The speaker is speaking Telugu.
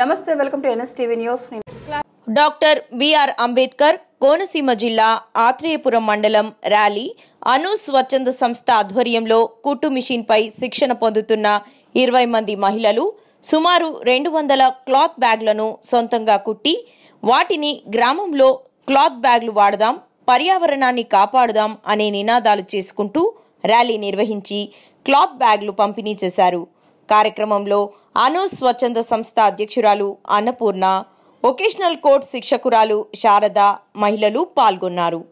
నమస్తే welcome to NSTV news doctor B R Ambedkar Konaseema జిల్లా ఆత్రేయపురం మండలం ర్యాలీ అను స్వచ్ఛంద సంస్థ ఆధ్వర్యంలో కుట్టు మిషన్పై శిక్షణ పొందుతున్న ఇరవై మంది మహిళలు సుమారు రెండు వందల క్లాత్ బ్యాగ్లను సొంతంగా కుట్టి వాటిని గ్రామంలో క్లాత్ బ్యాగ్లు వాడదాం పర్యావరణాన్ని కాపాడుదాం అనే నినాదాలు చేసుకుంటూ ర్యాలీ నిర్వహించి క్లాత్ బ్యాగ్లు పంపిణీ చేశారు కార్యక్రమంలో అను స్వచ్ఛంద సంస్థ అధ్యక్షురాలు అన్నపూర్ణ వొకేషనల్ కోర్ట్ శిక్షకురాలు శారద మహిళలు పాల్గొన్నారు